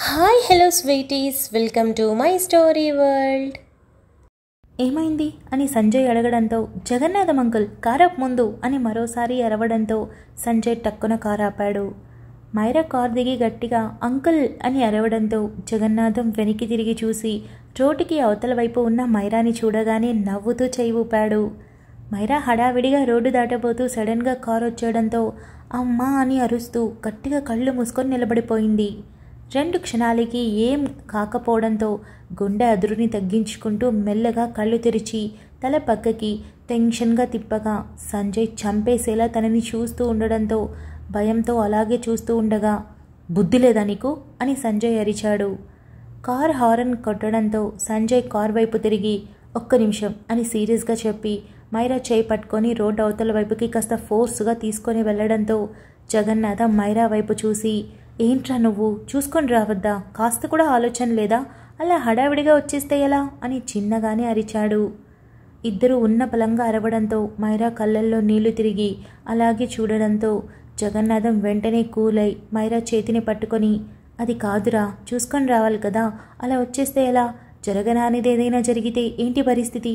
hi hello sweeties welcome to my story world ఏమైంది అని సంజయ్ అడగడంతో జగన్నాథం అంకుల్ కారప్ ముందు అని మరోసారి అరవడంతో సంజయ్ టక్కున కారు ఆపాడు మైరా కార్ దిగి గట్టిగా అంకుల్ అని అరవడంతో జగన్నాథం వెనక్కి తిరిగి చూసి రోడ్డుకి అవతల వైపు ఉన్న మైరాని చూడగానే నవ్వుతూ చేయి ఊపాడు మైరా హడావిడిగా రోడ్డు దాటబోతూ సడన్గా కారు వచ్చేయడంతో అమ్మా అని అరుస్తూ గట్టిగా కళ్ళు మూసుకొని నిలబడిపోయింది రెండు క్షణాలకి ఏం కాకపోవడంతో గుండె అదురుని తగ్గించుకుంటూ మెల్లగా కళ్ళు తెరిచి తల పక్కకి టెన్షన్గా తిప్పగా సంజయ్ చంపేసేలా తనని చూస్తూ ఉండడంతో భయంతో అలాగే చూస్తూ ఉండగా బుద్ధి లేదా నీకు అని సంజయ్ అరిచాడు కార్ హారన్ కొట్టడంతో సంజయ్ కార్ వైపు తిరిగి ఒక్క నిమిషం అని సీరియస్గా చెప్పి మైరా చేయి పట్టుకొని రోడ్డు అవతల వైపుకి కాస్త ఫోర్స్గా తీసుకొని వెళ్ళడంతో జగన్నాథ మైరా వైపు చూసి ఏంట్రా నువ్వు చూసుకొని రావద్దా కాస్త కూడా ఆలోచన లేదా అలా హడావిడిగా వచ్చేస్తే ఎలా అని చిన్నగానే అరిచాడు ఇద్దరు ఉన్న బలంగా అరవడంతో మైరా కళ్ళల్లో నీళ్లు తిరిగి అలాగే చూడడంతో జగన్నాథం వెంటనే కూలై మైరా చేతిని పట్టుకొని అది కాదురా చూసుకొని రావాలి కదా అలా వచ్చేస్తే ఎలా జరగనానిది ఏదైనా జరిగితే ఏంటి పరిస్థితి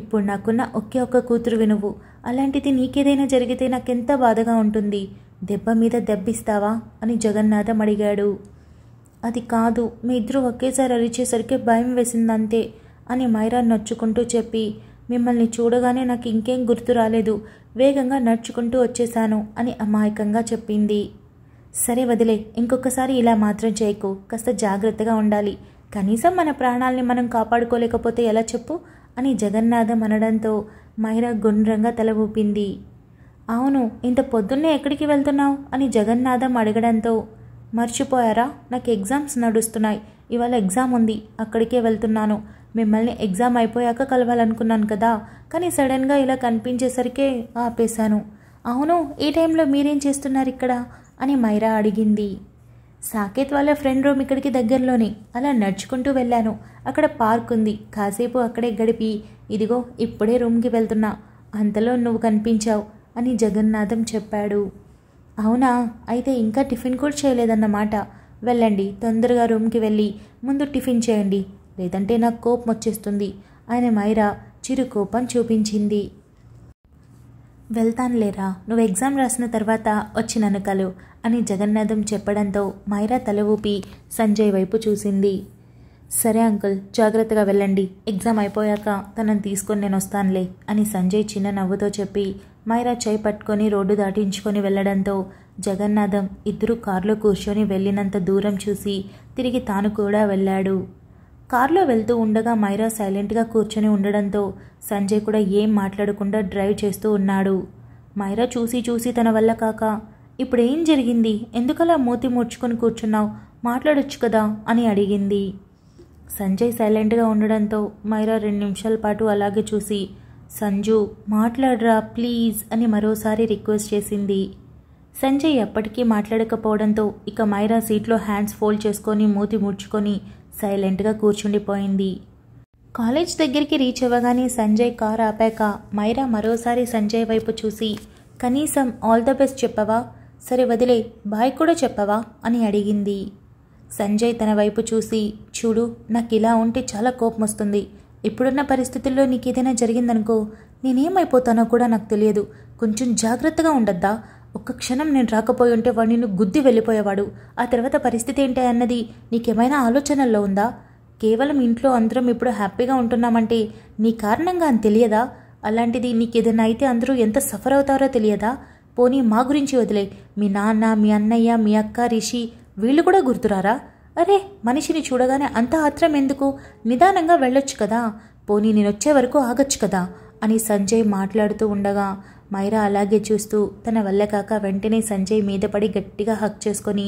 ఇప్పుడు నాకున్న ఒకే ఒక్క కూతురు వినువు అలాంటిది నీకేదైనా జరిగితే నాకెంత బాధగా ఉంటుంది దెబ్బ మీద దెబ్బిస్తావా అని జగన్నాథం అడిగాడు అది కాదు మీ ఇద్దరు ఒకేసారి అరిచేసరికి భయం వేసిందంతే అని మైరా నడుచుకుంటూ చెప్పి మిమ్మల్ని చూడగానే నాకు ఇంకేం గుర్తు రాలేదు వేగంగా నడుచుకుంటూ వచ్చేశాను అని అమాయకంగా చెప్పింది సరే వదిలే ఇంకొకసారి ఇలా మాత్రం చేయకు కాస్త జాగ్రత్తగా ఉండాలి కనీసం మన ప్రాణాల్ని మనం కాపాడుకోలేకపోతే ఎలా చెప్పు అని జగన్నాథం అనడంతో మైరా గుండ్రంగా తల ఊపింది అవును ఇంత పొద్దున్నే ఎక్కడికి వెళ్తున్నావు అని జగన్నాథం అడగడంతో మర్చిపోయారా నాకు ఎగ్జామ్స్ నడుస్తున్నాయి ఇవాళ ఎగ్జామ్ ఉంది అక్కడికే వెళ్తున్నాను మిమ్మల్ని ఎగ్జామ్ అయిపోయాక కలవాలనుకున్నాను కదా కానీ సడన్గా ఇలా కనిపించేసరికే ఆపేశాను అవును ఈ టైంలో మీరేం చేస్తున్నారు ఇక్కడ అని మైరా అడిగింది సాకేత్ వాళ్ళ ఫ్రెండ్ రూమ్ ఇక్కడికి దగ్గరలోనే అలా నడుచుకుంటూ వెళ్ళాను అక్కడ పార్క్ ఉంది కాసేపు అక్కడే గడిపి ఇదిగో ఇప్పుడే రూమ్కి వెళ్తున్నా అంతలో నువ్వు కనిపించావు అని జగన్నాథం చెప్పాడు అవునా అయితే ఇంకా టిఫిన్ కూడా చేయలేదన్నమాట వెళ్ళండి తొందరగా రూమ్కి వెళ్ళి ముందు టిఫిన్ చేయండి లేదంటే నాకు కోపం వచ్చేస్తుంది ఆయన మైరా చిరు కోపం చూపించింది వెళ్తాను లేరా నువ్వు ఎగ్జామ్ రాసిన తర్వాత వచ్చిన కలు అని జగన్నాథం చెప్పడంతో మైరా తల ఊపి సంజయ్ వైపు చూసింది సరే అంకుల్ జాగ్రత్తగా వెళ్ళండి ఎగ్జామ్ అయిపోయాక తనని తీసుకొని నేను వస్తానులే అని సంజయ్ చిన్న నవ్వుతో చెప్పి మైరా చేయి పట్టుకొని రోడ్డు దాటించుకొని వెళ్లడంతో జగన్నాథం ఇద్దరు కారులో కూర్చొని వెళ్ళినంత దూరం చూసి తిరిగి తాను కూడా వెళ్ళాడు కారులో వెళ్తూ ఉండగా మైరా సైలెంట్గా కూర్చొని ఉండడంతో సంజయ్ కూడా ఏం మాట్లాడకుండా డ్రైవ్ చేస్తూ ఉన్నాడు మైరా చూసి చూసి తన వల్ల కాక ఇప్పుడు ఏం జరిగింది ఎందుకలా మూతి ముడుచుకొని కూర్చున్నావు మాట్లాడొచ్చు కదా అని అడిగింది సంజయ్ సైలెంట్గా ఉండడంతో మైరా రెండు నిమిషాల పాటు అలాగే చూసి సంజు మాట్లాడరా ప్లీజ్ అని మరోసారి రిక్వెస్ట్ చేసింది సంజయ్ ఎప్పటికీ మాట్లాడకపోవడంతో ఇక మైరా సీట్లో హ్యాండ్స్ ఫోల్డ్ చేసుకొని మూతి ముడుచుకొని సైలెంట్గా కూర్చుండిపోయింది కాలేజ్ దగ్గరికి రీచ్ అవ్వగానే సంజయ్ కార్ ఆపాక మైరా మరోసారి సంజయ్ వైపు చూసి కనీసం ఆల్ ద బెస్ట్ చెప్పవా సరే వదిలే బాయ్ కూడా చెప్పవా అని అడిగింది సంజయ్ తన వైపు చూసి చూడు నాకు ఇలా ఉంటే చాలా కోపం వస్తుంది ఇప్పుడున్న పరిస్థితుల్లో నీకు ఏదైనా జరిగిందనుకో నేనేమైపోతానో కూడా నాకు తెలియదు కొంచెం జాగ్రత్తగా ఉండద్దా ఒక్క క్షణం నేను రాకపోయి ఉంటే వాడు నిన్ను గుద్ది వెళ్ళిపోయేవాడు ఆ తర్వాత పరిస్థితి ఏంటి అన్నది నీకేమైనా ఆలోచనల్లో ఉందా కేవలం ఇంట్లో అందరం ఇప్పుడు హ్యాపీగా ఉంటున్నామంటే నీ కారణంగా అని తెలియదా అలాంటిది నీకు ఏదైనా అయితే అందరూ ఎంత సఫర్ అవుతారో తెలియదా పోనీ మా గురించి వదిలే మీ నాన్న మీ అన్నయ్య మీ అక్క రిషి వీళ్ళు కూడా గుర్తురారా అరే మనిషిని చూడగానే అంత ఆత్రం ఎందుకు నిదానంగా వెళ్ళొచ్చు కదా పోనీ నేనొచ్చే వరకు ఆగొచ్చు కదా అని సంజయ్ మాట్లాడుతూ ఉండగా మైరా అలాగే చూస్తూ తన వల్ల కాక వెంటనే సంజయ్ మీద పడి గట్టిగా హక్ చేసుకొని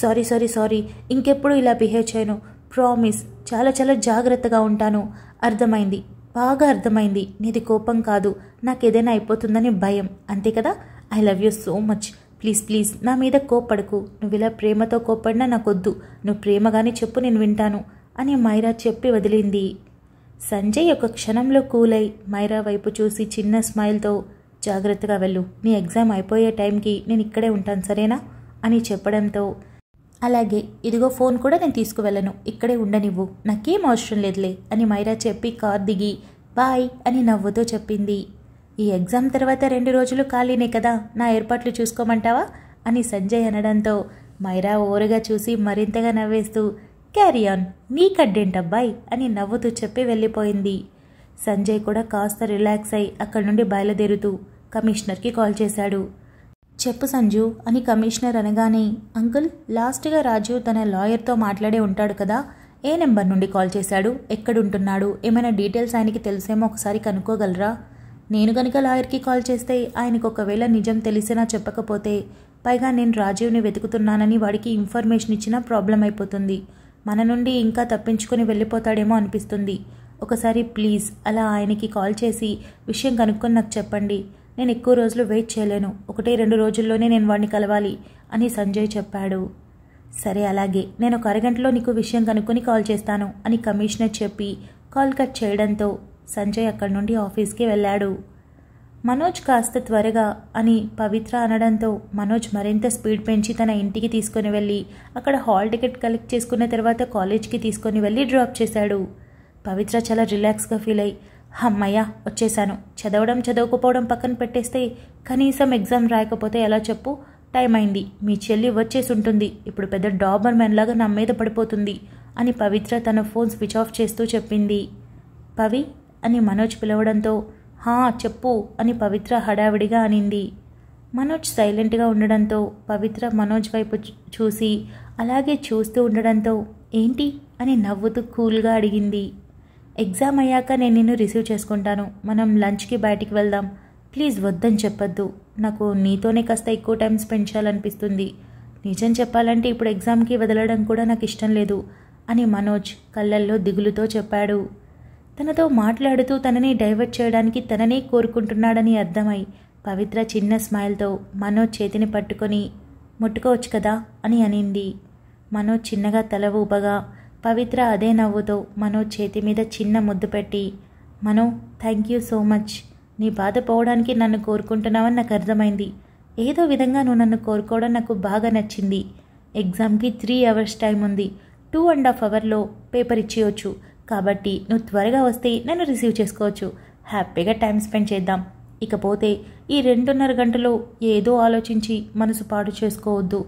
సారీ సారీ సారీ ఇంకెప్పుడు ఇలా బిహేవ్ చేయను ప్రామిస్ చాలా చాలా జాగ్రత్తగా ఉంటాను అర్థమైంది బాగా అర్థమైంది నీది కోపం కాదు నాకేదైనా అయిపోతుందని భయం అంతే కదా I love you so much please please నా మీద కోప్పడకు ఇలా ప్రేమతో కోప్పడినా నాకొద్దు నువ్వు ప్రేమగానే చెప్పు నేను వింటాను అని మైరా చెప్పి వదిలింది సంజయ్ ఒక క్షణంలో కూలై మైరా వైపు చూసి చిన్న స్మైల్తో జాగ్రత్తగా వెళ్ళు నీ ఎగ్జామ్ అయిపోయే టైంకి నేను ఇక్కడే ఉంటాను సరేనా అని చెప్పడంతో అలాగే ఇదిగో ఫోన్ కూడా నేను తీసుకువెళ్ళను ఇక్కడే ఉండనివ్వు నాకేం అవసరం లేదులే అని మైరా చెప్పి కార్ దిగి బాయ్ అని నవ్వుతో చెప్పింది ఈ ఎగ్జామ్ తర్వాత రెండు రోజులు ఖాళీనే కదా నా ఏర్పాట్లు చూసుకోమంటావా అని సంజయ్ అనడంతో మైరా ఓరగా చూసి మరింతగా నవ్వేస్తూ క్యారీ ఆన్ నీకడ్డేంటబ్బాయి అని నవ్వుతూ చెప్పి వెళ్ళిపోయింది సంజయ్ కూడా కాస్త రిలాక్స్ అయి అక్కడి నుండి బయలుదేరుతూ కమిషనర్కి కాల్ చేశాడు చెప్పు సంజు అని కమిషనర్ అనగానే అంకుల్ లాస్ట్గా రాజు తన లాయర్తో మాట్లాడే ఉంటాడు కదా ఏ నెంబర్ నుండి కాల్ చేశాడు ఎక్కడుంటున్నాడు ఏమైనా డీటెయిల్స్ ఆయనకి తెలిసేమో ఒకసారి కనుక్కోగలరా నేను గనుక లాయర్కి కాల్ చేస్తే ఆయనకు ఒకవేళ నిజం తెలిసినా చెప్పకపోతే పైగా నేను రాజీవ్ని వెతుకుతున్నానని వాడికి ఇన్ఫర్మేషన్ ఇచ్చినా ప్రాబ్లం అయిపోతుంది మన నుండి ఇంకా తప్పించుకొని వెళ్ళిపోతాడేమో అనిపిస్తుంది ఒకసారి ప్లీజ్ అలా ఆయనకి కాల్ చేసి విషయం కనుక్కొని నాకు చెప్పండి నేను ఎక్కువ రోజులు వెయిట్ చేయలేను ఒకటి రెండు రోజుల్లోనే నేను వాడిని కలవాలి అని సంజయ్ చెప్పాడు సరే అలాగే నేను ఒక అరగంటలో నీకు విషయం కనుక్కొని కాల్ చేస్తాను అని కమిషనర్ చెప్పి కాల్ కట్ చేయడంతో సంజయ్ అక్కడి నుండి ఆఫీస్కి వెళ్ళాడు మనోజ్ కాస్త త్వరగా అని పవిత్ర అనడంతో మనోజ్ మరింత స్పీడ్ పెంచి తన ఇంటికి తీసుకుని వెళ్ళి అక్కడ హాల్ టికెట్ కలెక్ట్ చేసుకున్న తర్వాత కాలేజ్కి తీసుకుని వెళ్ళి డ్రాప్ చేశాడు పవిత్ర చాలా రిలాక్స్గా ఫీల్ అయ్యి అమ్మయ్యా వచ్చేసాను చదవడం చదవకపోవడం పక్కన పెట్టేస్తే కనీసం ఎగ్జామ్ రాయకపోతే ఎలా చెప్పు టైం అయింది మీ చెల్లి వచ్చేసి ఉంటుంది ఇప్పుడు పెద్ద డాబర్ మెన్లాగా లాగా నా మీద పడిపోతుంది అని పవిత్ర తన ఫోన్ స్విచ్ ఆఫ్ చేస్తూ చెప్పింది పవి అని మనోజ్ పిలవడంతో హా చెప్పు అని పవిత్ర హడావిడిగా అనింది మనోజ్ సైలెంట్గా ఉండడంతో పవిత్ర మనోజ్ వైపు చూసి అలాగే చూస్తూ ఉండడంతో ఏంటి అని నవ్వుతూ కూల్గా అడిగింది ఎగ్జామ్ అయ్యాక నేను నిన్ను రిసీవ్ చేసుకుంటాను మనం లంచ్కి బయటికి వెళ్దాం ప్లీజ్ వద్దని చెప్పొద్దు నాకు నీతోనే కాస్త ఎక్కువ టైం స్పెండ్ చేయాలనిపిస్తుంది నిజం చెప్పాలంటే ఇప్పుడు ఎగ్జామ్కి వదలడం కూడా నాకు ఇష్టం లేదు అని మనోజ్ కళ్ళల్లో దిగులుతో చెప్పాడు తనతో మాట్లాడుతూ తనని డైవర్ట్ చేయడానికి తననే కోరుకుంటున్నాడని అర్థమై పవిత్ర చిన్న స్మైల్తో మనోజ్ చేతిని పట్టుకొని ముట్టుకోవచ్చు కదా అని అనింది మనోజ్ చిన్నగా తల ఊపగా పవిత్ర అదే నవ్వుతో మనోజ్ చేతి మీద చిన్న ముద్దు పెట్టి Mano thank you so much నీ బాధ పోవడానికి నన్ను కోరుకుంటున్నావని నాకు అర్థమైంది ఏదో విధంగా నువ్వు నన్ను కోరుకోవడం నాకు బాగా నచ్చింది ఎగ్జామ్కి త్రీ అవర్స్ టైం ఉంది టూ అండ్ హాఫ్ అవర్లో పేపర్ ఇచ్చేయచ్చు కాబట్టి నువ్వు త్వరగా వస్తే నన్ను రిసీవ్ చేసుకోవచ్చు హ్యాపీగా టైం స్పెండ్ చేద్దాం ఇకపోతే ఈ రెండున్నర గంటలో ఏదో ఆలోచించి మనసు పాడు చేసుకోవద్దు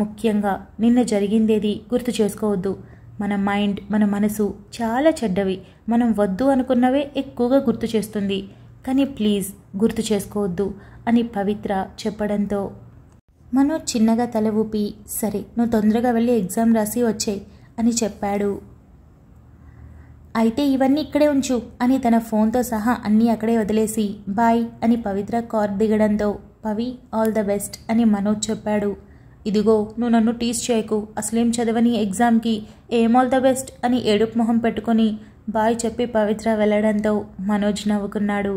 ముఖ్యంగా నిన్న జరిగిందేది గుర్తు చేసుకోవద్దు మన మైండ్ మన మనసు చాలా చెడ్డవి మనం వద్దు అనుకున్నవే ఎక్కువగా గుర్తు చేస్తుంది కానీ ప్లీజ్ గుర్తు చేసుకోవద్దు అని పవిత్ర చెప్పడంతో మనో చిన్నగా తల ఊపి సరే నువ్వు తొందరగా వెళ్ళి ఎగ్జామ్ రాసి వచ్చే అని చెప్పాడు అయితే ఇవన్నీ ఇక్కడే ఉంచు అని తన ఫోన్తో సహా అన్నీ అక్కడే వదిలేసి బాయ్ అని పవిత్ర కార్ దిగడంతో పవి ఆల్ ద బెస్ట్ అని మనోజ్ చెప్పాడు ఇదిగో నువ్వు నన్ను టీస్ చేయకు అసలేం చదవని ఎగ్జామ్కి ఏం ఆల్ ద బెస్ట్ అని ఏడుపు మొహం పెట్టుకొని బాయ్ చెప్పి పవిత్ర వెళ్ళడంతో మనోజ్ నవ్వుకున్నాడు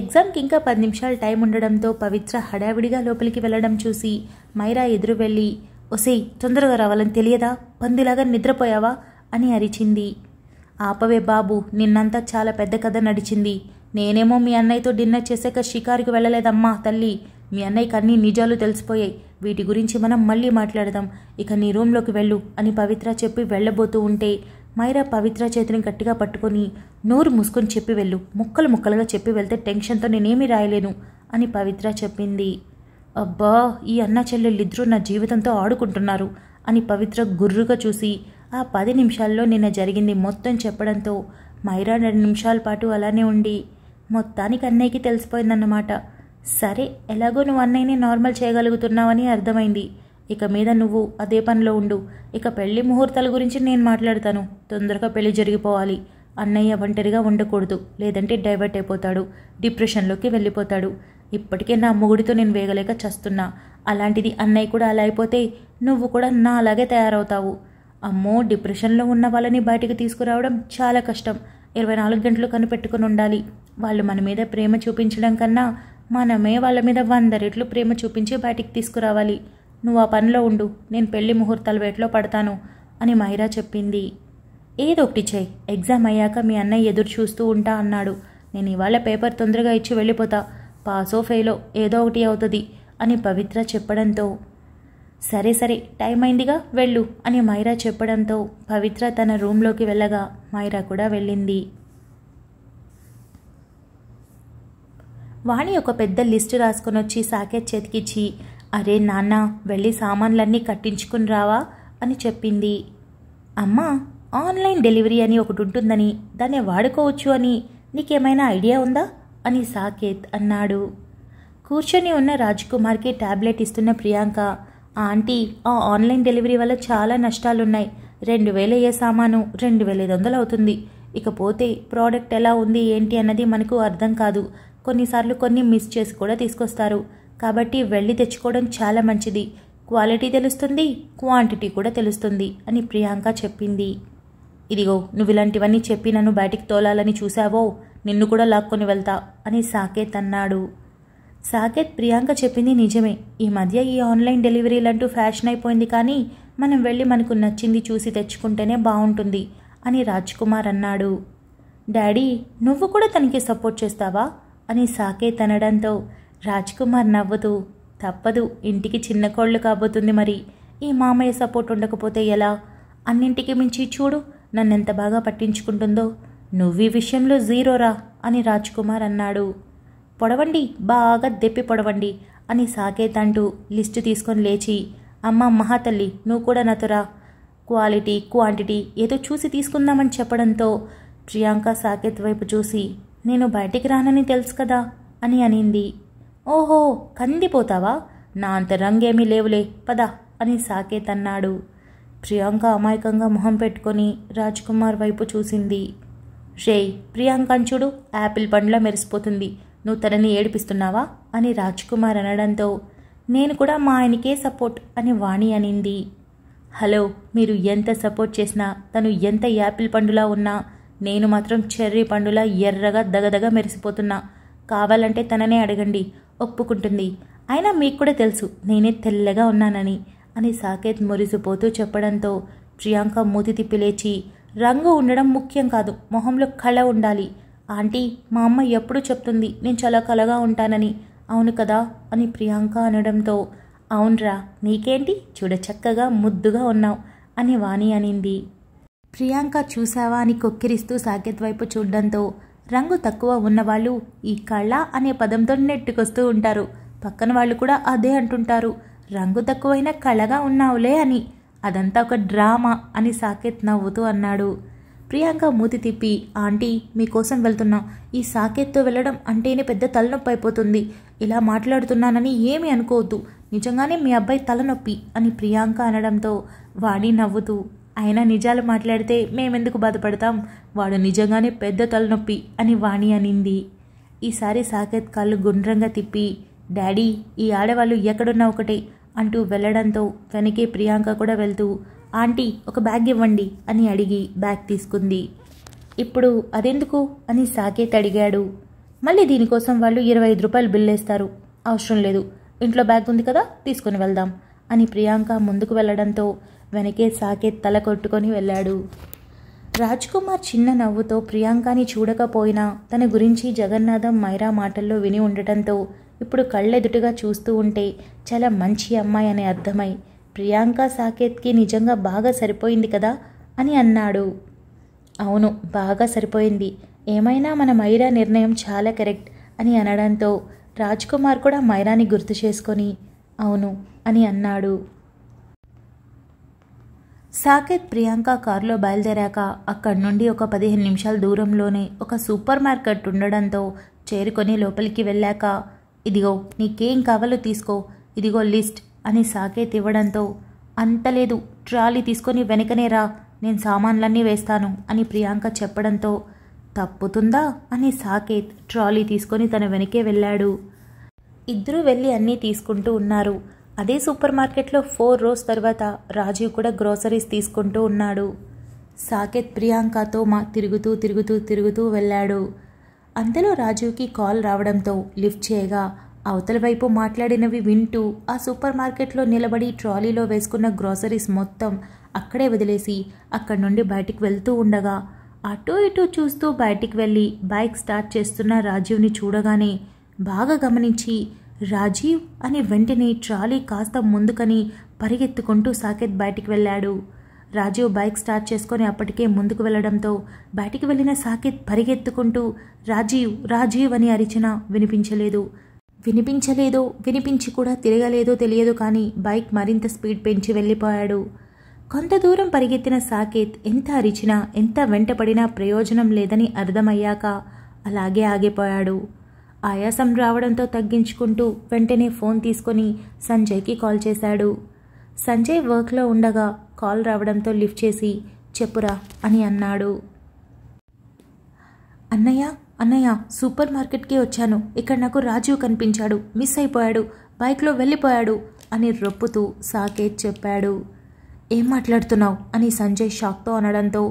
ఎగ్జామ్కి ఇంకా పది నిమిషాలు టైం ఉండడంతో పవిత్ర హడావిడిగా లోపలికి వెళ్ళడం చూసి మైరా ఎదురు వెళ్ళి ఒసేయ్ తొందరగా రావాలని తెలియదా పందిలాగా నిద్రపోయావా అని అరిచింది ఆపవే బాబు నిన్నంతా చాలా పెద్ద కథ నడిచింది నేనేమో మీ అన్నయ్యతో డిన్నర్ చేశాక షికారుకి వెళ్ళలేదమ్మా తల్లి మీ అన్నయ్యకి అన్ని నిజాలు తెలిసిపోయాయి వీటి గురించి మనం మళ్ళీ మాట్లాడదాం ఇక నీ రూంలోకి వెళ్ళు అని పవిత్ర చెప్పి వెళ్ళబోతూ ఉంటే మైరా పవిత్ర చేతిని గట్టిగా పట్టుకొని నోరు మూసుకొని చెప్పి వెళ్ళు ముక్కలు ముక్కలుగా చెప్పి వెళ్తే టెన్షన్తో నేనేమీ రాయలేను అని పవిత్ర చెప్పింది అబ్బా ఈ అన్న చెల్లెళ్ళిద్దరూ నా జీవితంతో ఆడుకుంటున్నారు అని పవిత్ర గుర్రుగా చూసి ఆ పది నిమిషాల్లో నిన్న జరిగింది మొత్తం చెప్పడంతో మైరా రెండు నిమిషాల పాటు అలానే ఉండి మొత్తానికి అన్నయ్యకి తెలిసిపోయిందన్నమాట సరే ఎలాగో నువ్వు అన్నయ్యని నార్మల్ చేయగలుగుతున్నావని అర్థమైంది ఇక మీద నువ్వు అదే పనిలో ఉండు ఇక పెళ్లి ముహూర్తాల గురించి నేను మాట్లాడతాను తొందరగా పెళ్లి జరిగిపోవాలి అన్నయ్య ఒంటరిగా ఉండకూడదు లేదంటే డైవర్ట్ అయిపోతాడు డిప్రెషన్లోకి వెళ్ళిపోతాడు ఇప్పటికే నా మొగుడితో నేను వేగలేక చస్తున్నా అలాంటిది అన్నయ్య కూడా అలా అయిపోతే నువ్వు కూడా నా అలాగే తయారవుతావు అమ్మో డిప్రెషన్లో ఉన్న వాళ్ళని బయటికి తీసుకురావడం చాలా కష్టం ఇరవై నాలుగు గంటలు కనిపెట్టుకుని ఉండాలి వాళ్ళు మన మీద ప్రేమ చూపించడం కన్నా మనమే వాళ్ళ మీద వంద రెట్లు ప్రేమ చూపించి బయటికి తీసుకురావాలి నువ్వు ఆ పనిలో ఉండు నేను పెళ్లి ముహూర్తాలు వేటలో పడతాను అని మైరా చెప్పింది ఏదో ఒకటి చేయి ఎగ్జామ్ అయ్యాక మీ అన్నయ్య ఎదురు చూస్తూ ఉంటా అన్నాడు నేను ఇవాళ పేపర్ తొందరగా ఇచ్చి వెళ్ళిపోతా పాసో ఫెయిలో ఏదో ఒకటి అవుతుంది అని పవిత్ర చెప్పడంతో సరే సరే టైం అయిందిగా వెళ్ళు అని మైరా చెప్పడంతో పవిత్ర తన రూంలోకి వెళ్ళగా మైరా కూడా వెళ్ళింది వాణి ఒక పెద్ద లిస్టు రాసుకొని వచ్చి సాకేత్ చేతికిచ్చి అరే నాన్న వెళ్ళి సామాన్లన్నీ కట్టించుకుని రావా అని చెప్పింది అమ్మా ఆన్లైన్ డెలివరీ అని ఒకటి ఉంటుందని దాన్ని వాడుకోవచ్చు అని నీకేమైనా ఐడియా ఉందా అని సాకేత్ అన్నాడు కూర్చొని ఉన్న రాజ్కుమార్కి ట్యాబ్లెట్ ఇస్తున్న ప్రియాంక ఆంటీ ఆ ఆన్లైన్ డెలివరీ వల్ల చాలా నష్టాలున్నాయి రెండు వేలు అయ్యే సామాను రెండు వేల ఐదు వందలు అవుతుంది ఇకపోతే ప్రోడక్ట్ ఎలా ఉంది ఏంటి అన్నది మనకు అర్థం కాదు కొన్నిసార్లు కొన్ని మిస్ చేసి కూడా తీసుకొస్తారు కాబట్టి వెళ్ళి తెచ్చుకోవడం చాలా మంచిది క్వాలిటీ తెలుస్తుంది క్వాంటిటీ కూడా తెలుస్తుంది అని ప్రియాంక చెప్పింది ఇదిగో నువ్వు ఇలాంటివన్నీ చెప్పి నన్ను బయటికి తోలాలని చూసావో నిన్ను కూడా లాక్కొని వెళ్తా అని సాకేత్ అన్నాడు సాకేత్ ప్రియాంక చెప్పింది నిజమే ఈ మధ్య ఈ ఆన్లైన్ డెలివరీలంటూ ఫ్యాషన్ అయిపోయింది కానీ మనం వెళ్ళి మనకు నచ్చింది చూసి తెచ్చుకుంటేనే బాగుంటుంది అని రాజ్కుమార్ అన్నాడు డాడీ నువ్వు కూడా తనకి సపోర్ట్ చేస్తావా అని సాకేత్ అనడంతో రాజ్కుమార్ నవ్వుతూ తప్పదు ఇంటికి చిన్న కోళ్ళు కాబోతుంది మరి ఈ మామయ్య సపోర్ట్ ఉండకపోతే ఎలా అన్నింటికి మించి చూడు నన్నెంత బాగా పట్టించుకుంటుందో నువ్వు ఈ విషయంలో జీరోరా అని రాజ్కుమార్ అన్నాడు పొడవండి బాగా దెప్పి పొడవండి అని సాకేత్ అంటూ లిస్టు తీసుకొని లేచి అమ్మ మహాతల్లి నువ్వు కూడా నతురా క్వాలిటీ క్వాంటిటీ ఏదో చూసి తీసుకుందామని చెప్పడంతో ప్రియాంక సాకేత్ వైపు చూసి నేను బయటికి రానని తెలుసు కదా అని అనింది ఓహో కందిపోతావా నా అంత రంగేమీ లేవులే పద అని సాకేత్ అన్నాడు ప్రియాంక అమాయకంగా మొహం పెట్టుకొని రాజ్కుమార్ వైపు చూసింది రే ప్రియాంక చూడు యాపిల్ పండ్ల మెరిసిపోతుంది నువ్వు తనని ఏడిపిస్తున్నావా అని రాజ్కుమార్ అనడంతో నేను కూడా మా ఆయనకే సపోర్ట్ అని వాణి అనింది హలో మీరు ఎంత సపోర్ట్ చేసినా తను ఎంత యాపిల్ పండులా ఉన్నా నేను మాత్రం చెర్రీ పండులా ఎర్రగా దగదగ మెరిసిపోతున్నా కావాలంటే తననే అడగండి ఒప్పుకుంటుంది అయినా మీకు కూడా తెలుసు నేనే తెల్లగా ఉన్నానని అని సాకేత్ మురిసిపోతూ చెప్పడంతో ప్రియాంక మూతి తిప్పి లేచి రంగు ఉండడం ముఖ్యం కాదు మొహంలో కళ ఉండాలి ఆంటీ మా అమ్మ ఎప్పుడూ చెప్తుంది నేను చాలా కలగా ఉంటానని అవును కదా అని ప్రియాంక అనడంతో అవునరా నీకేంటి చూడ చక్కగా ముద్దుగా ఉన్నావు అని వాణి అనింది ప్రియాంక చూసావా అని కొక్కిరిస్తూ సాకేత్ వైపు చూడడంతో రంగు తక్కువ ఉన్నవాళ్ళు ఈ కళ్ళ అనే పదంతో నెట్టుకొస్తూ ఉంటారు పక్కన వాళ్ళు కూడా అదే అంటుంటారు రంగు తక్కువైన కళగా ఉన్నావులే అని అదంతా ఒక డ్రామా అని సాకేత్ నవ్వుతూ అన్నాడు ప్రియాంక మూతి తిప్పి ఆంటీ మీకోసం వెళ్తున్నాం ఈ సాకేత్తో వెళ్ళడం అంటేనే పెద్ద తలనొప్పి అయిపోతుంది ఇలా మాట్లాడుతున్నానని ఏమీ అనుకోవద్దు నిజంగానే మీ అబ్బాయి తలనొప్పి అని ప్రియాంక అనడంతో వాణి నవ్వుతూ అయినా నిజాలు మాట్లాడితే మేమెందుకు బాధపడతాం వాడు నిజంగానే పెద్ద తలనొప్పి అని వాణి అనింది ఈసారి సాకేత్ కాళ్ళు గుండ్రంగా తిప్పి డాడీ ఈ ఆడవాళ్ళు ఎక్కడున్నా ఒకటే అంటూ వెళ్ళడంతో వెనకే ప్రియాంక కూడా వెళ్తూ ఆంటీ ఒక బ్యాగ్ ఇవ్వండి అని అడిగి బ్యాగ్ తీసుకుంది ఇప్పుడు అదెందుకు అని సాకేత్ అడిగాడు మళ్ళీ దీనికోసం వాళ్ళు ఇరవై ఐదు రూపాయలు వేస్తారు అవసరం లేదు ఇంట్లో బ్యాగ్ ఉంది కదా తీసుకుని వెళ్దాం అని ప్రియాంక ముందుకు వెళ్ళడంతో వెనకే సాకేత్ తల కొట్టుకొని వెళ్ళాడు రాజ్ కుమార్ చిన్న నవ్వుతో ప్రియాంకని చూడకపోయినా తన గురించి జగన్నాథం మైరా మాటల్లో విని ఉండటంతో ఇప్పుడు కళ్ళెదుటగా చూస్తూ ఉంటే చాలా మంచి అమ్మాయి అని అర్థమై ప్రియాంక సాకేత్కి నిజంగా బాగా సరిపోయింది కదా అని అన్నాడు అవును బాగా సరిపోయింది ఏమైనా మన మైరా నిర్ణయం చాలా కరెక్ట్ అని అనడంతో రాజ్ కుమార్ కూడా మైరాని గుర్తు చేసుకొని అవును అని అన్నాడు సాకేత్ ప్రియాంక కారులో బయలుదేరాక అక్కడి నుండి ఒక పదిహేను నిమిషాల దూరంలోనే ఒక సూపర్ మార్కెట్ ఉండడంతో చేరుకొని లోపలికి వెళ్ళాక ఇదిగో నీకేం కావాలో తీసుకో ఇదిగో లిస్ట్ అని సాకేత్ ఇవ్వడంతో అంతలేదు ట్రాలీ తీసుకొని వెనకనే రా నేను సామాన్లన్నీ వేస్తాను అని ప్రియాంక చెప్పడంతో తప్పుతుందా అని సాకేత్ ట్రాలీ తీసుకొని తన వెనకే వెళ్ళాడు ఇద్దరూ వెళ్ళి అన్నీ తీసుకుంటూ ఉన్నారు అదే సూపర్ మార్కెట్లో ఫోర్ రోజ్ తర్వాత రాజీవ్ కూడా గ్రోసరీస్ తీసుకుంటూ ఉన్నాడు సాకేత్ ప్రియాంకతో మా తిరుగుతూ తిరుగుతూ తిరుగుతూ వెళ్ళాడు అంతలో రాజీవ్కి కాల్ రావడంతో లిఫ్ట్ చేయగా అవతల వైపు మాట్లాడినవి వింటూ ఆ సూపర్ మార్కెట్లో నిలబడి ట్రాలీలో వేసుకున్న గ్రాసరీస్ మొత్తం అక్కడే వదిలేసి అక్కడి నుండి బయటికి వెళ్తూ ఉండగా అటు ఇటు చూస్తూ బయటికి వెళ్ళి బైక్ స్టార్ట్ చేస్తున్న రాజీవ్ని చూడగానే బాగా గమనించి రాజీవ్ అని వెంటనే ట్రాలీ కాస్త ముందుకని పరిగెత్తుకుంటూ సాకేత్ బయటికి వెళ్ళాడు రాజీవ్ బైక్ స్టార్ట్ చేసుకొని అప్పటికే ముందుకు వెళ్ళడంతో బయటికి వెళ్ళిన సాకేత్ పరిగెత్తుకుంటూ రాజీవ్ రాజీవ్ అని అరిచిన వినిపించలేదు వినిపించలేదో వినిపించి కూడా తిరగలేదో తెలియదు కానీ బైక్ మరింత స్పీడ్ పెంచి వెళ్ళిపోయాడు కొంత దూరం పరిగెత్తిన సాకేత్ ఎంత అరిచినా ఎంత వెంటపడినా ప్రయోజనం లేదని అర్థమయ్యాక అలాగే ఆగిపోయాడు ఆయాసం రావడంతో తగ్గించుకుంటూ వెంటనే ఫోన్ తీసుకొని సంజయ్కి కాల్ చేశాడు సంజయ్ వర్క్లో ఉండగా కాల్ రావడంతో లిఫ్ట్ చేసి చెప్పురా అని అన్నాడు అన్నయ్య అన్నయ్య సూపర్ మార్కెట్కే వచ్చాను ఇక్కడ నాకు రాజీవ్ కనిపించాడు మిస్ అయిపోయాడు బైక్లో వెళ్ళిపోయాడు అని రొప్పుతూ సాకేత్ చెప్పాడు ఏం మాట్లాడుతున్నావు అని సంజయ్ షాక్తో అనడంతో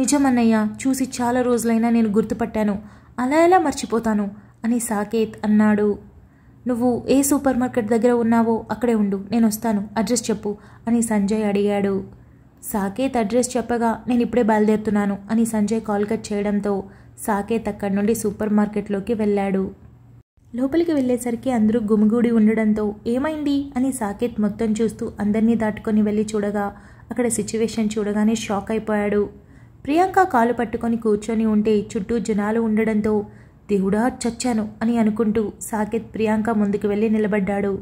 నిజమన్నయ్య చూసి చాలా రోజులైనా నేను గుర్తుపట్టాను అలా ఎలా మర్చిపోతాను అని సాకేత్ అన్నాడు నువ్వు ఏ సూపర్ మార్కెట్ దగ్గర ఉన్నావో అక్కడే ఉండు నేను వస్తాను అడ్రస్ చెప్పు అని సంజయ్ అడిగాడు సాకేత్ అడ్రస్ చెప్పగా నేను ఇప్పుడే బయలుదేరుతున్నాను అని సంజయ్ కాల్ కట్ చేయడంతో సాకేత్ అక్కడి నుండి సూపర్ మార్కెట్లోకి వెళ్ళాడు లోపలికి వెళ్ళేసరికి అందరూ గుమిగూడి ఉండడంతో ఏమైంది అని సాకేత్ మొత్తం చూస్తూ అందరినీ దాటుకొని వెళ్ళి చూడగా అక్కడ సిచ్యువేషన్ చూడగానే షాక్ అయిపోయాడు ప్రియాంక కాలు పట్టుకొని కూర్చొని ఉంటే చుట్టూ జనాలు ఉండడంతో దేవుడా చచ్చాను అని అనుకుంటూ సాకేత్ ప్రియాంక ముందుకు వెళ్ళి నిలబడ్డాడు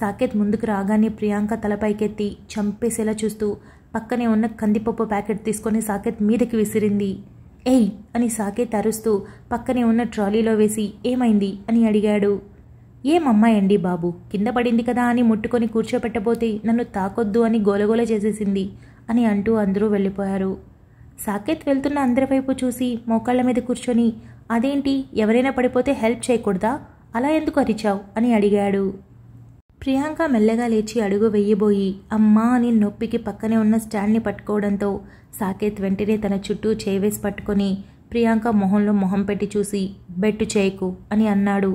సాకేత్ ముందుకు రాగానే ప్రియాంక తలపైకెత్తి చంపేసేలా చూస్తూ పక్కనే ఉన్న కందిపప్పు ప్యాకెట్ తీసుకొని సాకేత్ మీదకి విసిరింది ఏయ్ అని సాకేత్ అరుస్తూ పక్కనే ఉన్న ట్రాలీలో వేసి ఏమైంది అని అడిగాడు ఏమమ్మాయండి బాబు కింద పడింది కదా అని ముట్టుకొని కూర్చోపెట్టబోతే నన్ను తాకొద్దు అని గోలగోల చేసేసింది అని అంటూ అందరూ వెళ్ళిపోయారు సాకేత్ వెళ్తున్న అందరి వైపు చూసి మోకాళ్ళ మీద కూర్చొని అదేంటి ఎవరైనా పడిపోతే హెల్ప్ చేయకూడదా అలా ఎందుకు అరిచావు అని అడిగాడు ప్రియాంక మెల్లగా లేచి అడుగు వెయ్యబోయి అమ్మా అని నొప్పికి పక్కనే ఉన్న స్టాండ్ని పట్టుకోవడంతో సాకేత్ వెంటనే తన చుట్టూ చేవేసి పట్టుకొని ప్రియాంక మొహంలో మొహం పెట్టి చూసి బెట్టు చేయకు అని అన్నాడు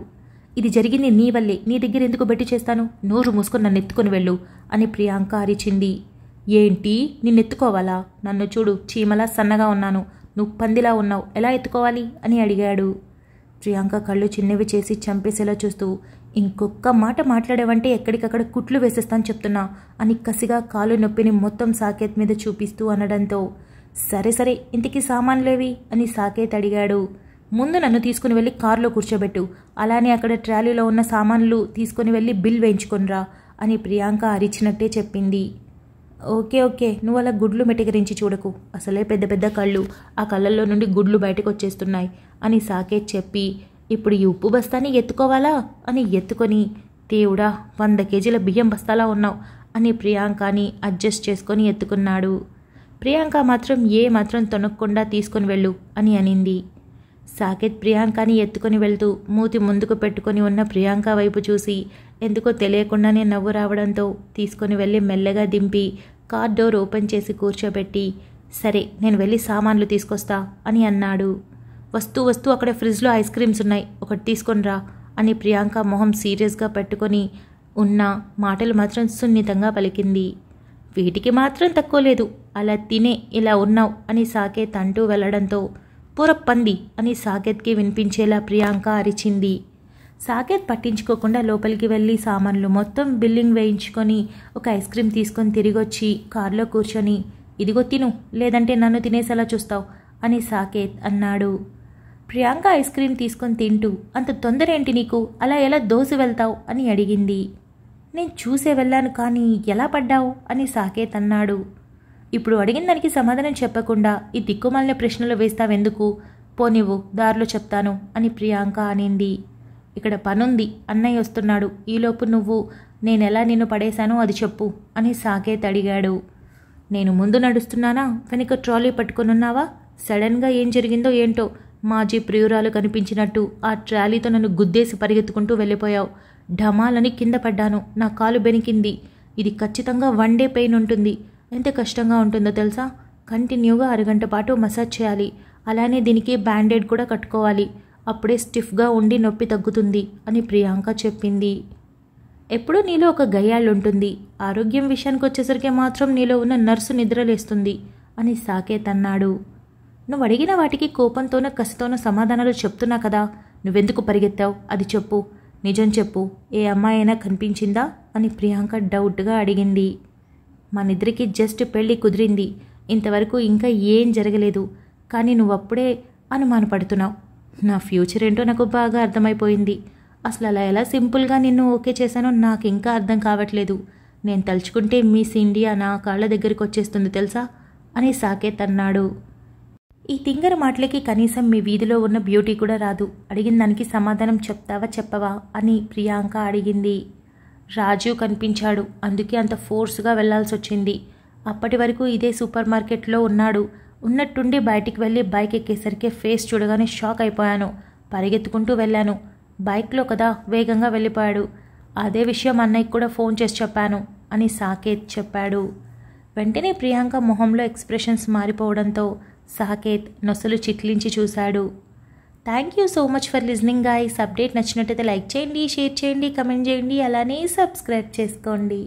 ఇది జరిగింది నీ వల్లే నీ దగ్గర ఎందుకు బెట్టు చేస్తాను నోరు మూసుకొని నన్ను ఎత్తుకొని వెళ్ళు అని ప్రియాంక అరిచింది ఏంటి నిన్నెత్తుకోవాలా నన్ను చూడు చీమలా సన్నగా ఉన్నాను నువ్వు పందిలా ఉన్నావు ఎలా ఎత్తుకోవాలి అని అడిగాడు ప్రియాంక కళ్ళు చిన్నవి చేసి చంపేసేలా చూస్తూ ఇంకొక్క మాట మాట్లాడేవంటే ఎక్కడికక్కడ కుట్లు వేసేస్తాను చెప్తున్నా అని కసిగా కాలు నొప్పిని మొత్తం సాకేత్ మీద చూపిస్తూ అనడంతో సరే సరే ఇంటికి సామాన్లేవి అని సాకేత్ అడిగాడు ముందు నన్ను తీసుకుని వెళ్ళి కారులో కూర్చోబెట్టు అలానే అక్కడ ట్రాలీలో ఉన్న సామాన్లు తీసుకుని వెళ్ళి బిల్ వేయించుకొనిరా అని ప్రియాంక అరిచినట్టే చెప్పింది ఓకే ఓకే నువ్వు అలా గుడ్లు మెటకరించి చూడకు అసలే పెద్ద పెద్ద కళ్ళు ఆ కళ్ళల్లో నుండి గుడ్లు బయటకు వచ్చేస్తున్నాయి అని సాకేత్ చెప్పి ఇప్పుడు ఈ ఉప్పు బస్తాని ఎత్తుకోవాలా అని ఎత్తుకొని దేవుడా వంద కేజీల బియ్యం బస్తాలా ఉన్నావు అని ప్రియాంకని అడ్జస్ట్ చేసుకొని ఎత్తుకున్నాడు ప్రియాంక మాత్రం ఏ మాత్రం తొనక్కుండా తీసుకుని వెళ్ళు అని అనింది సాకేత్ ప్రియాంకని ఎత్తుకొని వెళ్తూ మూతి ముందుకు పెట్టుకొని ఉన్న ప్రియాంక వైపు చూసి ఎందుకో తెలియకుండానే నవ్వు రావడంతో తీసుకొని వెళ్ళి మెల్లగా దింపి కార్ డోర్ ఓపెన్ చేసి కూర్చోబెట్టి సరే నేను వెళ్ళి సామాన్లు తీసుకొస్తా అని అన్నాడు వస్తూ వస్తూ అక్కడ ఫ్రిడ్జ్లో ఐస్ క్రీమ్స్ ఉన్నాయి ఒకటి తీసుకొని రా అని ప్రియాంక మొహం సీరియస్గా పెట్టుకొని ఉన్న మాటలు మాత్రం సున్నితంగా పలికింది వీటికి మాత్రం తక్కువ లేదు అలా తినే ఇలా ఉన్నావు అని సాకేత్ అంటూ వెళ్లడంతో పంది అని సాకేత్కి వినిపించేలా ప్రియాంక అరిచింది సాకేత్ పట్టించుకోకుండా లోపలికి వెళ్ళి సామాన్లు మొత్తం బిల్లింగ్ వేయించుకొని ఒక ఐస్ క్రీమ్ తీసుకొని తిరిగొచ్చి కారులో కూర్చొని ఇదిగో తిను లేదంటే నన్ను తినేసేలా చూస్తావు అని సాకేత్ అన్నాడు ప్రియాంక ఐస్ క్రీమ్ తీసుకొని తింటూ అంత తొందర ఏంటి నీకు అలా ఎలా దోసి వెళ్తావు అని అడిగింది నేను చూసే వెళ్ళాను కానీ ఎలా పడ్డావు అని సాకేత్ అన్నాడు ఇప్పుడు అడిగిన దానికి సమాధానం చెప్పకుండా ఈ దిక్కుమాలిన ప్రశ్నలు వేస్తావెందుకు పోనివ్వు దారిలో చెప్తాను అని ప్రియాంక అనింది ఇక్కడ పనుంది అన్నయ్య వస్తున్నాడు ఈలోపు నువ్వు నేను ఎలా నిన్ను పడేశానో అది చెప్పు అని సాకేత్ అడిగాడు నేను ముందు నడుస్తున్నానా వెనుక ట్రాలీ పట్టుకొనున్నావా సడన్గా ఏం జరిగిందో ఏంటో మాజీ ప్రియురాలు కనిపించినట్టు ఆ ట్రాలీతో నన్ను గుద్దేసి పరిగెత్తుకుంటూ వెళ్ళిపోయావు ఢమాలని కింద పడ్డాను నా కాలు బెనికింది ఇది ఖచ్చితంగా వన్ డే పెయిన్ ఉంటుంది ఎంత కష్టంగా ఉంటుందో తెలుసా కంటిన్యూగా అరగంట పాటు మసాజ్ చేయాలి అలానే దీనికి బ్యాండేడ్ కూడా కట్టుకోవాలి అప్పుడే స్టిఫ్గా ఉండి నొప్పి తగ్గుతుంది అని ప్రియాంక చెప్పింది ఎప్పుడూ నీలో ఒక ఉంటుంది ఆరోగ్యం విషయానికి వచ్చేసరికి మాత్రం నీలో ఉన్న నర్సు నిద్రలేస్తుంది అని సాకేత్ అన్నాడు నువ్వు అడిగిన వాటికి కోపంతోనో కసితోనో సమాధానాలు చెప్తున్నా కదా నువ్వెందుకు పరిగెత్తావు అది చెప్పు నిజం చెప్పు ఏ అమ్మాయి అయినా కనిపించిందా అని ప్రియాంక డౌట్గా అడిగింది మా నిద్రకి జస్ట్ పెళ్ళి కుదిరింది ఇంతవరకు ఇంకా ఏం జరగలేదు కానీ నువ్వు అప్పుడే అనుమానపడుతున్నావు నా ఫ్యూచర్ ఏంటో నాకు బాగా అర్థమైపోయింది అసలు అలా ఎలా సింపుల్గా నిన్ను ఓకే చేశానో నాకు ఇంకా అర్థం కావట్లేదు నేను తలుచుకుంటే మిస్ ఇండియా నా కాళ్ళ దగ్గరికి వచ్చేస్తుంది తెలుసా అని సాకేత్ అన్నాడు ఈ తింగర మాటలకి కనీసం మీ వీధిలో ఉన్న బ్యూటీ కూడా రాదు అడిగిన దానికి సమాధానం చెప్తావా చెప్పవా అని ప్రియాంక అడిగింది రాజు కనిపించాడు అందుకే అంత ఫోర్స్గా వెళ్లాల్సి వచ్చింది అప్పటి వరకు ఇదే సూపర్ మార్కెట్లో ఉన్నాడు ఉన్నట్టుండి బయటికి వెళ్ళి బైక్ ఎక్కేసరికి ఫేస్ చూడగానే షాక్ అయిపోయాను పరిగెత్తుకుంటూ వెళ్ళాను బైక్లో కదా వేగంగా వెళ్ళిపోయాడు అదే విషయం అన్నయ్యకి కూడా ఫోన్ చేసి చెప్పాను అని సాకేత్ చెప్పాడు వెంటనే ప్రియాంక మొహంలో ఎక్స్ప్రెషన్స్ మారిపోవడంతో సాకేత్ నొసలు చిట్లించి చూశాడు thank you so much for listening guys update నచ్చినట్టయితే లైక్ చేయండి షేర్ చేయండి కమెంట్ చేయండి అలానే సబ్స్క్రైబ్ చేసుకోండి